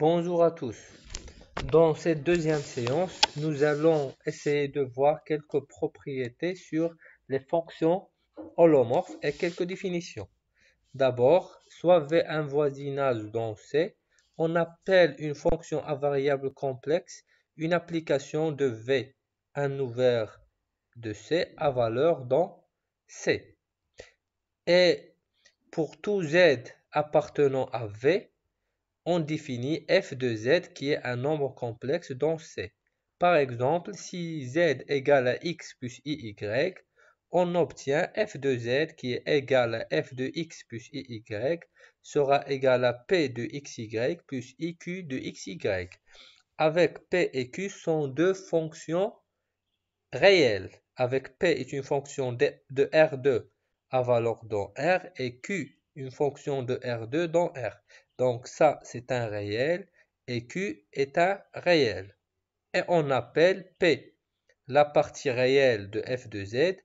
Bonjour à tous. Dans cette deuxième séance, nous allons essayer de voir quelques propriétés sur les fonctions holomorphes et quelques définitions. D'abord, soit V un voisinage dans C, on appelle une fonction à variable complexe une application de V un ouvert de C à valeur dans C. Et pour tout Z appartenant à V, on définit f de z qui est un nombre complexe dans C. Par exemple, si z égale à x plus iy, on obtient f de z qui est égal à f de x plus iy sera égal à p de xy plus iq de xy, avec p et q sont deux fonctions Réel avec P est une fonction de, R2 à valeur dans R et Q une fonction de R2 dans R. Donc ça c'est un réel et Q est un réel. Et on appelle P la partie réelle de f de z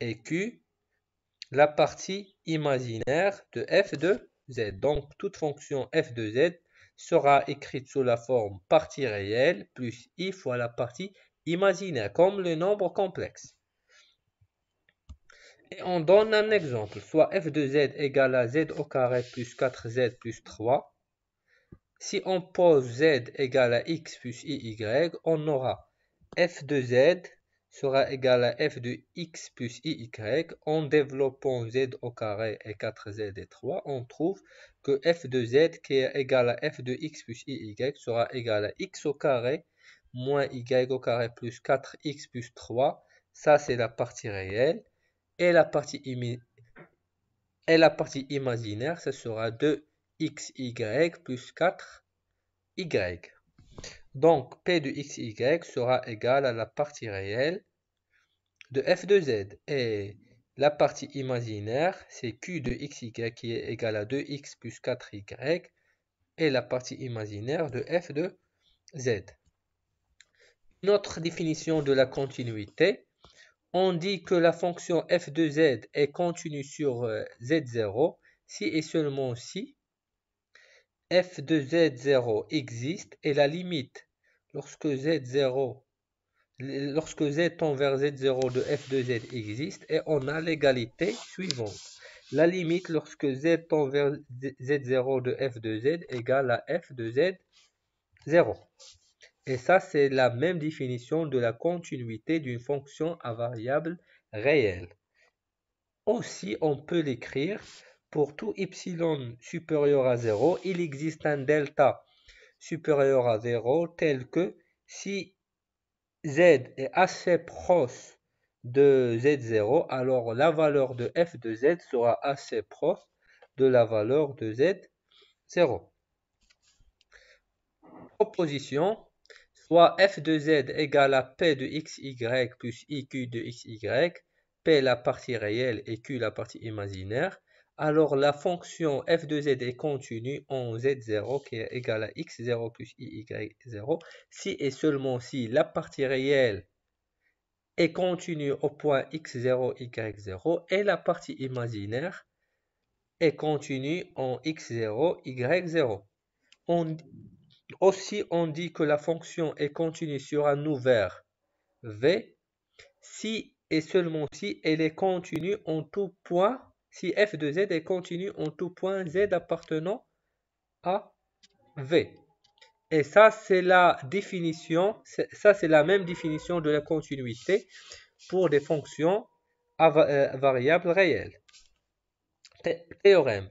et Q la partie imaginaire de f de z Donc toute fonction f de z sera écrite sous la forme partie réelle plus i fois la partie Imaginez comme le nombre complexe. Et on donne un exemple, soit f de z égale à z au carré plus 4z plus 3. Si on pose z égale à x plus iy, on aura f de z sera égal à f de x plus y. En développant z au carré et 4z et 3, on trouve que f de z qui est égal à f de x plus iy sera égal à x au carré moins y au carré plus 4x plus 3. Ça, c'est la partie réelle. Et la partie, la partie imaginaire, ce sera 2xy plus 4y. Donc, P de xy sera égal à la partie réelle de f de z. Et la partie imaginaire, c'est q de xy qui est égal à 2x plus 4y. Et la partie imaginaire de f de z notre définition de la continuité, on dit que la fonction f de z est continue sur euh, z0 si et seulement si f de z0 existe et la limite lorsque z0 lorsque z tend vers z0 de f de z existe et on a l'égalité suivante. La limite lorsque z tend vers z0 de f de z égale à f de z0. Et ça, c'est la même définition de la continuité d'une fonction à variable réelle. Aussi, on peut l'écrire pour tout y supérieur à 0, il existe un delta supérieur à 0 tel que si z est assez proche de z0, alors la valeur de f de z sera assez proche de la valeur de z0. Proposition, soit f de z égale à p de xy plus iq de xy, p la partie réelle et q la partie imaginaire, alors la fonction f de z est continue en z0 qui est égale à x0 plus y0 si et seulement si la partie réelle est continue au point x0, y0 et la partie imaginaire est continue en x0, y0. On, aussi on dit que la fonction est continue sur un ouvert V si et seulement si elle est continue en tout point, si f de z est continue en tout point z appartenant à V. Et ça, c'est la définition, ça c'est la même définition de la continuité pour des fonctions à euh, variables réelles. théorème.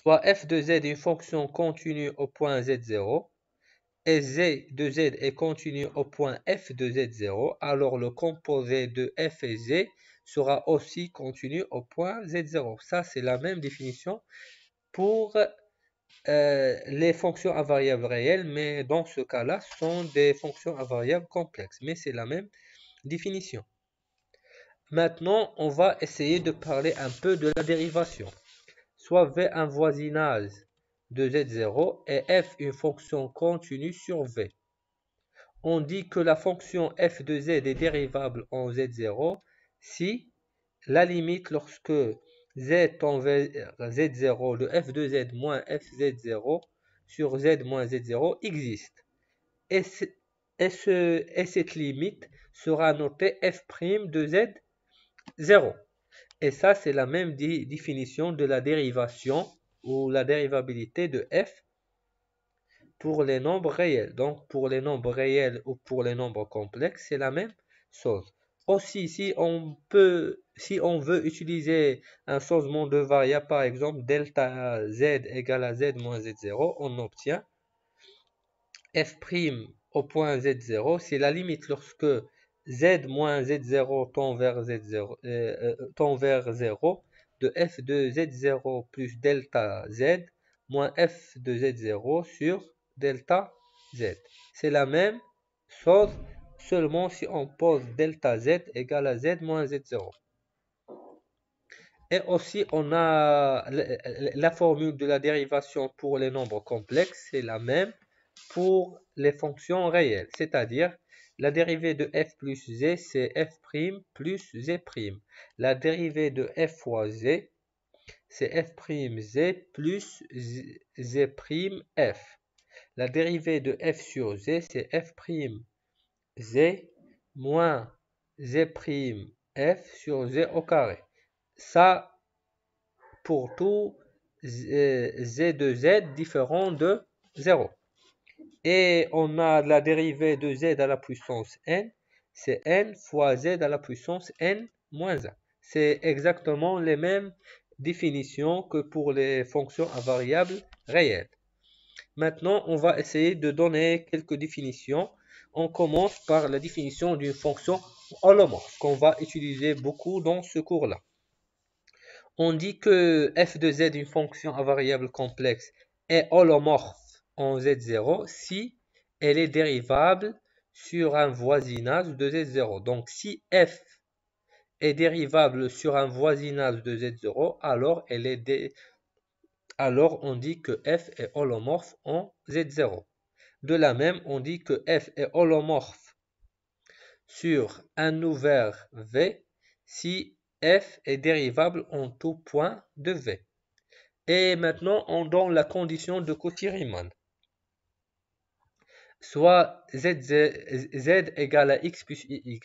Soit f de z est une fonction continue au point z0 et z de z est continu au point f de z0, alors le composé de f et z sera aussi continu au point z0. Ça, c'est la même définition pour euh, les fonctions à variables réelles, mais dans ce cas-là, ce sont des fonctions à variables complexes, mais c'est la même définition. Maintenant, on va essayer de parler un peu de la dérivation. Soit V un voisinage de z0 et f une fonction continue sur v. On dit que la fonction f de z est dérivable en z0 si la limite lorsque z tend vers z0 de f de z moins z 0 sur z moins z0 existe. Et, cette limite sera notée f' de z 0. Et ça, c'est la même définition de la dérivation ou la dérivabilité de f pour les nombres réels. Donc pour les nombres réels ou pour les nombres complexes, c'est la même chose. Aussi, si on peut, si on veut utiliser un changement de variable, par exemple delta z égale à z moins z0, on obtient f' au point z0, c'est la limite lorsque z moins z0 tend vers, z0, euh, euh, tend vers 0 de f de z0 plus delta z moins f de z0 sur delta z. C'est la même chose, seulement si on pose delta z égale à z moins z0. Et aussi, on a la formule de la dérivation pour les nombres complexes, c'est la même pour les fonctions réelles, c'est-à-dire la dérivée de f plus z, c'est f' plus z'. La dérivée de f fois z, c'est z plus f. La dérivée de f sur z, c'est z moins f sur z au carré. Ça, pour tout z euh, de z différent de 0. Et on a la dérivée de z à la puissance n, c'est n fois z à la puissance n moins 1. C'est exactement les mêmes définitions que pour les fonctions à variables réelles. Maintenant, on va essayer de donner quelques définitions. On commence par la définition d'une fonction holomorphe qu'on va utiliser beaucoup dans ce cours-là. On dit que f de z, une fonction à variable complexe, est holomorphe en Z0 si elle est dérivable sur un voisinage de Z0. Donc si f est dérivable sur un voisinage de Z0, alors, elle est alors on dit que f est holomorphe en Z0. De la même, on dit que f est holomorphe sur un ouvert V si f est dérivable en tout point de V. Et maintenant, on donne la condition de Cauchy-Riemann soit z, z, égale à x plus y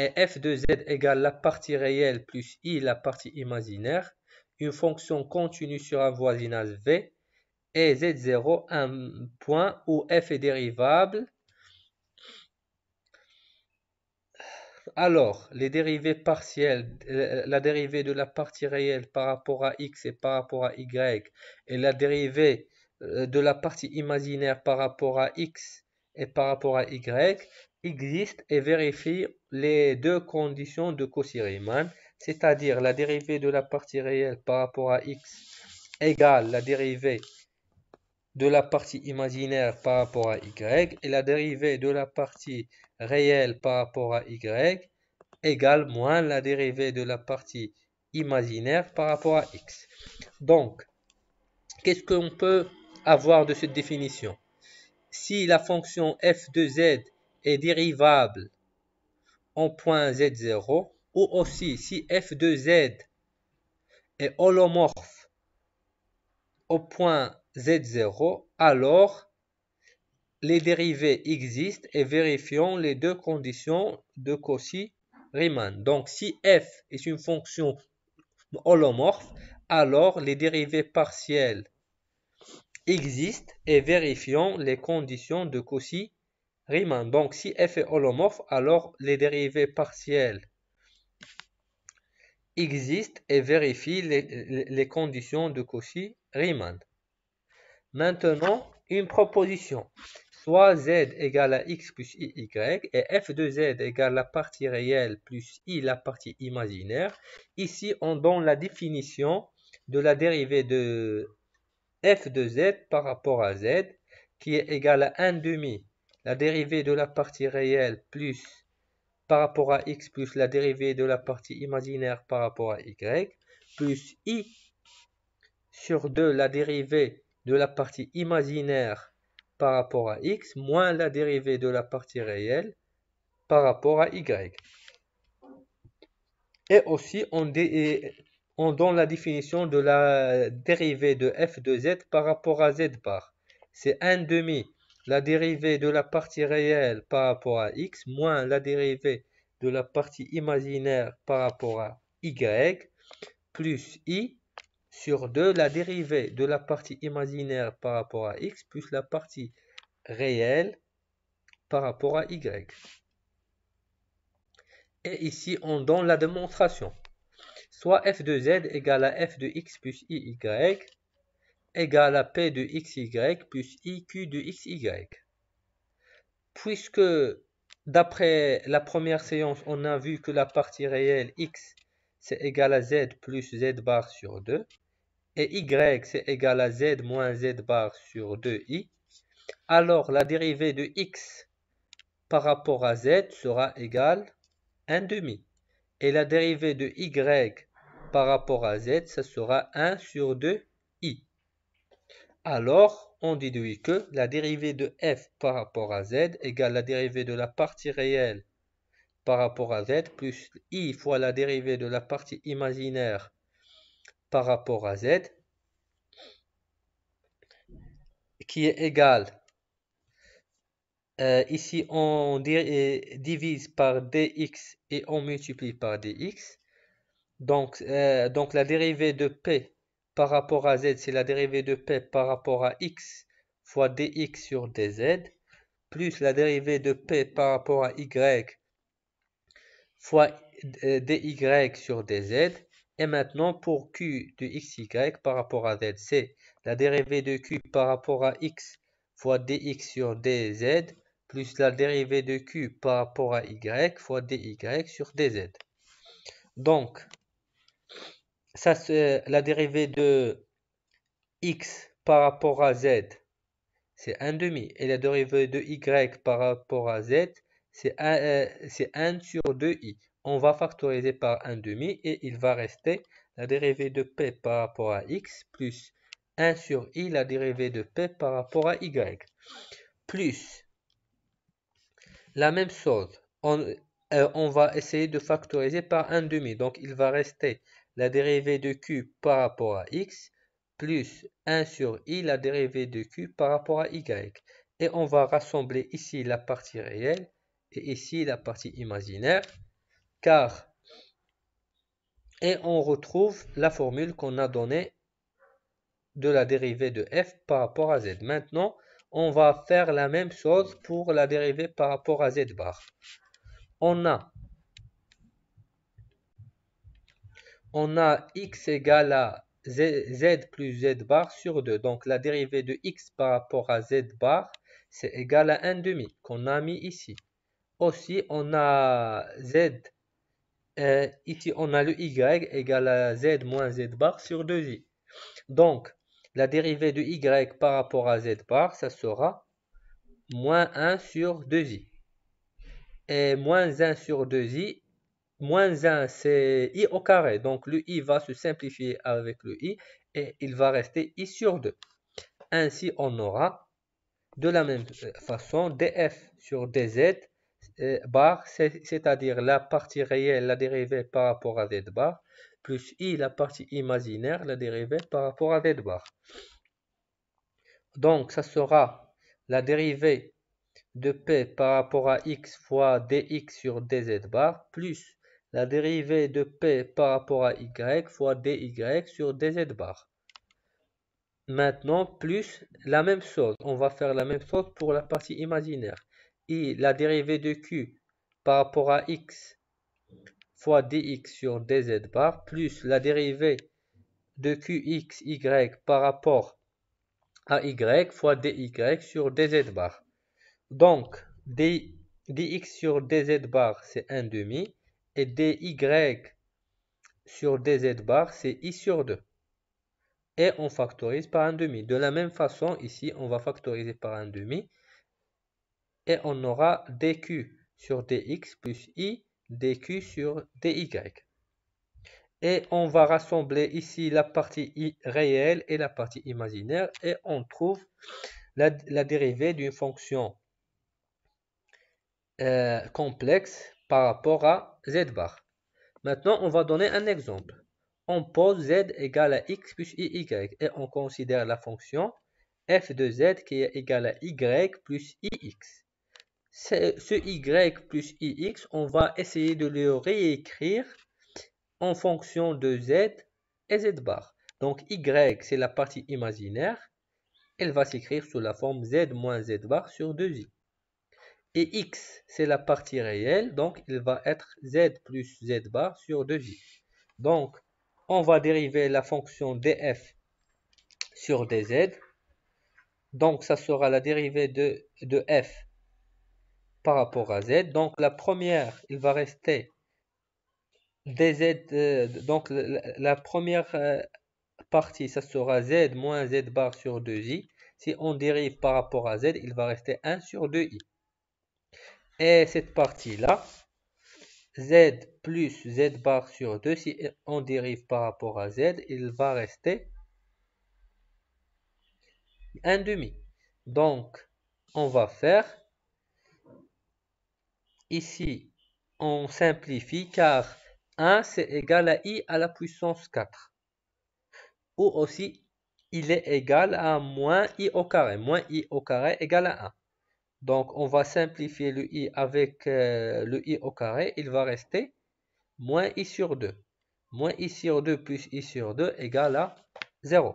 et f de z égale la partie réelle plus i la partie imaginaire, une fonction continue sur un voisinage v et z0 un point où f est dérivable. Alors, les dérivées partielles, la dérivée de la partie réelle par rapport à x et par rapport à y et la dérivée euh, de la partie imaginaire par rapport à x et par rapport à y existe et vérifie les deux conditions de Cauchy-Riemann, c'est-à-dire la dérivée de la partie réelle par rapport à x égale la dérivée de la partie imaginaire par rapport à y et la dérivée de la partie réelle par rapport à y égale moins la dérivée de la partie imaginaire par rapport à x. Donc, qu'est-ce qu'on peut avoir de cette définition. Si la fonction f de z est dérivable en point z0, ou aussi si f de z est holomorphe au point z0, alors les dérivés existent et vérifions les deux conditions de Cauchy-Riemann. Donc si f est une fonction holomorphe, alors les dérivés partielles existe et vérifions les conditions de Cauchy Riemann. Donc si f est holomorphe, alors les dérivées partielles existent et vérifient les, conditions de Cauchy Riemann. Maintenant, une proposition. Soit z égale à x plus i y et f de z égale la partie réelle plus i la partie imaginaire. Ici, on donne la définition de la dérivée de f de z par rapport à z qui est égal à 1 demi la dérivée de la partie réelle plus par rapport à x plus la dérivée de la partie imaginaire par rapport à y plus i sur 2 la dérivée de la partie imaginaire par rapport à x moins la dérivée de la partie réelle par rapport à y. Et aussi, on, dé on donne la définition de la dérivée de f de z par rapport à z bar. C'est 1 demi la dérivée de la partie réelle par rapport à x moins la dérivée de la partie imaginaire par rapport à y plus i sur 2 la dérivée de la partie imaginaire par rapport à x plus la partie réelle par rapport à y. Et ici, on donne la démonstration soit f de z égale à f de x plus iy égale à p de x y plus i q de x y. Puisque d'après la première séance, on a vu que la partie réelle x c'est égal à z plus z bar sur 2 et y c'est égal à z moins z bar sur 2i, alors la dérivée de x par rapport à z sera égale 1 demi et la dérivée de y par rapport à z, ça sera 1 sur 2i. Alors, on déduit que la dérivée de f par rapport à z égale la dérivée de la partie réelle par rapport à z plus i fois la dérivée de la partie imaginaire par rapport à z qui est égale euh, ici on euh, divise par dx et on multiplie par dx donc, euh, donc la dérivée de P par rapport à Z, c'est la dérivée de P par rapport à X fois dx sur dz, plus la dérivée de P par rapport à Y fois euh, dy sur dz. Et maintenant, pour Q de xy par rapport à Z, c'est la dérivée de Q par rapport à X fois dx sur dz, plus la dérivée de Q par rapport à Y fois dy sur dz. Donc, la dérivée de x par rapport à z, c'est 1 demi. Et la dérivée de y par rapport à z, c'est 1, euh, sur 2i. On va factoriser par 1 demi et il va rester la dérivée de p par rapport à x plus 1 sur i, la dérivée de p par rapport à y. Plus la même chose, on, euh, on va essayer de factoriser par 1 demi. Donc il va rester la dérivée de q par rapport à x plus 1 sur i la dérivée de q par rapport à y. Et on va rassembler ici la partie réelle et ici la partie imaginaire, car et on retrouve la formule qu'on a donnée de la dérivée de f par rapport à z. Maintenant, on va faire la même chose pour la dérivée par rapport à z bar. On a on a x égale à z, plus z bar sur 2. Donc la dérivée de x par rapport à z bar, c'est égal à 1 demi qu'on a mis ici. Aussi, on a z, euh, ici on a le y égale à z moins z bar sur 2i. Donc, la dérivée de y par rapport à z bar, ça sera moins 1 sur 2i. Et moins 1 sur 2i moins 1, c'est i au carré. Donc le i va se simplifier avec le i et il va rester i sur 2. Ainsi, on aura de la même façon df sur dz euh, bar, c'est-à-dire la partie réelle, la dérivée par rapport à z bar, plus i, la partie imaginaire, la dérivée par rapport à z bar. Donc, ça sera la dérivée de p par rapport à x fois dx sur dz bar, plus la dérivée de P par rapport à y fois dy sur dz bar. Maintenant, plus la même chose. On va faire la même chose pour la partie imaginaire. I, la dérivée de Q par rapport à x fois dx sur dz bar, plus la dérivée de qxy par rapport à y fois dy sur dz bar. Donc, dx sur dz bar, c'est 1 demi et dy sur dz bar, c'est i sur 2. Et on factorise par un demi. De la même façon, ici, on va factoriser par un demi. Et on aura dq sur dx plus i dq sur dy. Et on va rassembler ici la partie i réelle et la partie imaginaire. Et on trouve la, dérivée d'une fonction euh, complexe par rapport à z bar. Maintenant, on va donner un exemple. On pose z égale à x plus y et on considère la fonction f de z qui est égale à y plus ix. Ce y plus ix, on va essayer de le réécrire en fonction de z et z bar. Donc y, c'est la partie imaginaire. Elle va s'écrire sous la forme z moins z bar sur 2i. Et x, c'est la partie réelle, donc il va être z plus z bar sur 2 i Donc, on va dériver la fonction df sur dz. Donc, ça sera la dérivée de, f par rapport à z. Donc, la première, il va rester dz, euh, donc la, première euh, partie, ça sera z moins z bar sur 2i. Si on dérive par rapport à z, il va rester 1 sur 2i et cette partie-là, z plus z bar sur 2, si on dérive par rapport à z, il va rester 1 demi. Donc, on va faire, ici, on simplifie car 1 c'est égal à i à la puissance 4. Ou aussi, il est égal à moins i au carré. Moins i au carré égale à 1. Donc, on va simplifier le i avec euh, le i au carré. Il va rester moins i sur 2. Moins i sur 2 plus i sur 2 égale à 0.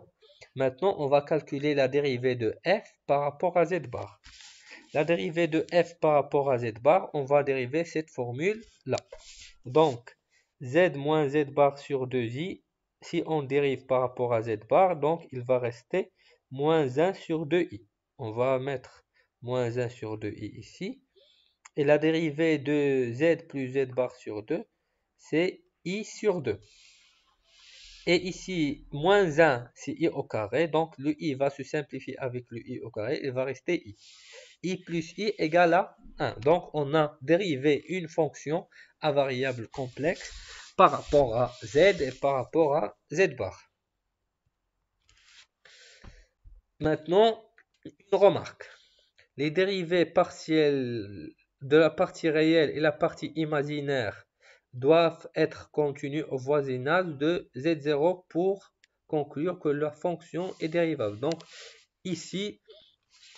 Maintenant, on va calculer la dérivée de f par rapport à z bar. La dérivée de f par rapport à z bar, on va dériver cette formule-là. Donc, z moins z bar sur 2i, si on dérive par rapport à z bar, donc il va rester moins 1 sur 2i. On va mettre moins 1 sur 2i ici. Et la dérivée de z plus z bar sur 2, c'est i sur 2. Et ici, moins 1, c'est i au carré. Donc, le i va se simplifier avec le i au carré. Il va rester i. i plus i égale à 1. Donc, on a dérivé une fonction à variable complexe par rapport à z et par rapport à z bar. Maintenant, une remarque. Les dérivées partielles de la partie réelle et la partie imaginaire doivent être continues au voisinage de z0 pour conclure que leur fonction est dérivable. Donc ici,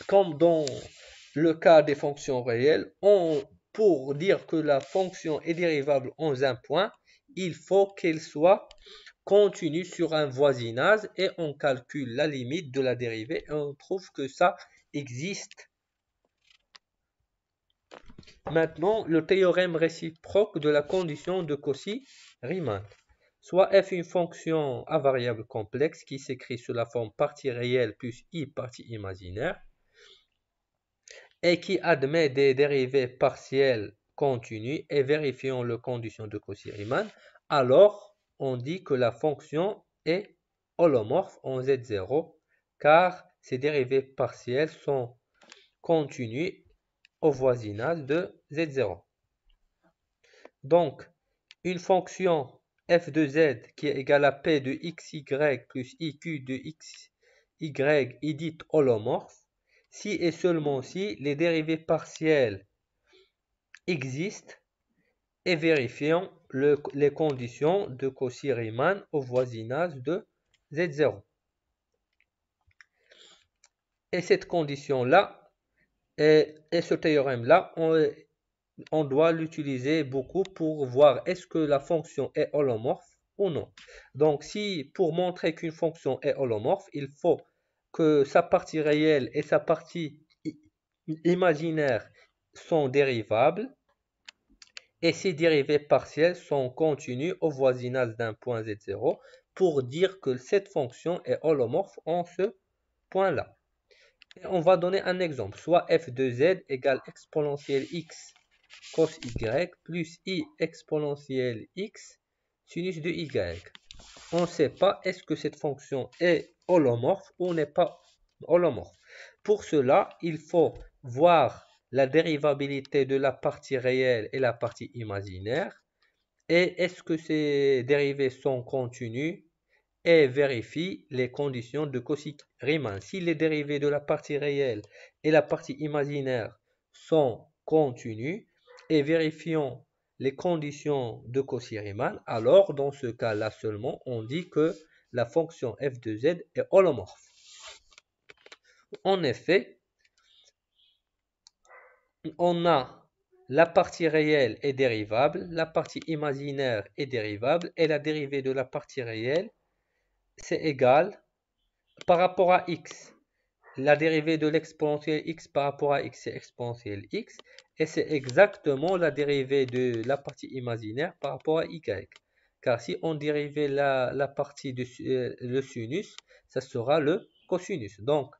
comme dans le cas des fonctions réelles, pour dire que la fonction est dérivable en un point, il faut qu'elle soit continue sur un voisinage et on calcule la limite de la dérivée et on trouve que ça existe Maintenant, le théorème réciproque de la condition de Cauchy riemann Soit f une fonction à variable complexe qui s'écrit sous la forme partie réelle plus i partie imaginaire et qui admet des dérivées partielles continues et vérifiant la condition de Cauchy-Riemann, alors on dit que la fonction est holomorphe en Z0 car ses dérivées partielles sont continues au voisinage de z0. Donc, une fonction f de z qui est égale à p de xy plus iq de xy est dite holomorphe si et seulement si les dérivées partielles existent et vérifions le, les conditions de Cauchy Riemann au voisinage de z0. Et cette condition-là, et, ce théorème-là, on, doit l'utiliser beaucoup pour voir est-ce que la fonction est holomorphe ou non. Donc, si pour montrer qu'une fonction est holomorphe, il faut que sa partie réelle et sa partie imaginaire sont dérivables et ses dérivées partielles sont continues au voisinage d'un point z0 pour dire que cette fonction est holomorphe en ce point-là on va donner un exemple, soit f de z égale exponentielle x cos y plus i exponentielle x sinus de y. On ne sait pas est-ce que cette fonction est holomorphe ou n'est pas holomorphe. Pour cela, il faut voir la dérivabilité de la partie réelle et la partie imaginaire. Et est-ce que ces dérivés sont continues et vérifie les conditions de Cauchy Riemann. Si les dérivés de la partie réelle et la partie imaginaire sont continues et vérifions les conditions de Cauchy Riemann, alors dans ce cas-là seulement, on dit que la fonction f de z est holomorphe. En effet, on a la partie réelle est dérivable, la partie imaginaire est dérivable et la dérivée de la partie réelle c'est égal par rapport à x. La dérivée de l'exponentielle x par rapport à x, c'est exponentielle x. Et c'est exactement la dérivée de la partie imaginaire par rapport à y. Car si on dérivait la, partie du euh, le sinus, ça sera le cosinus. Donc,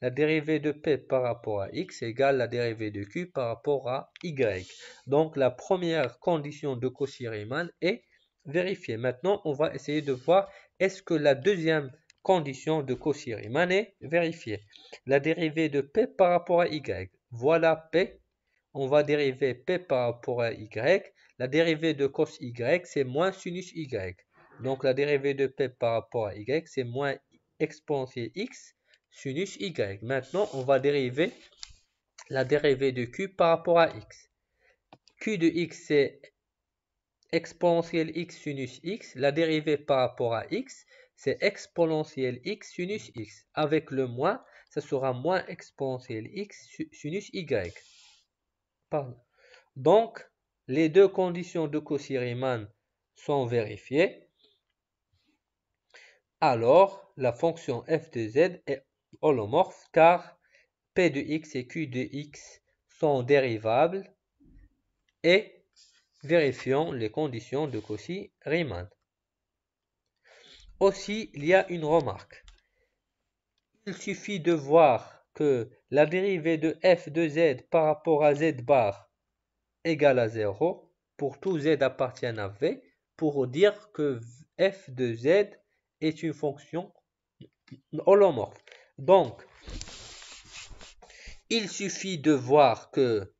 la dérivée de p par rapport à x égale la dérivée de q par rapport à y. Donc, la première condition de Cauchy-Riemann est vérifiée. Maintenant, on va essayer de voir est-ce que la deuxième condition de Cauchy Riemann est vérifiée La dérivée de P par rapport à Y. Voilà P. On va dériver P par rapport à Y. La dérivée de cos Y, c'est moins sinus Y. Donc la dérivée de P par rapport à Y, c'est moins exponentielle X sinus Y. Maintenant, on va dériver la dérivée de Q par rapport à X. Q de X, c'est exponentielle x sinus x, la dérivée par rapport à x, c'est exponentielle x sinus x. Avec le moins, ça sera moins exponentielle x sinus y. Donc, les deux conditions de Cauchy-Riemann sont vérifiées. Alors, la fonction f de z est holomorphe car p de x et q de x sont dérivables et vérifions les conditions de Cauchy-Riemann. Aussi, il y a une remarque. Il suffit de voir que la dérivée de f de z par rapport à z bar égale à 0 pour tout z appartient à v pour dire que f de z est une fonction holomorphe. Donc, il suffit de voir que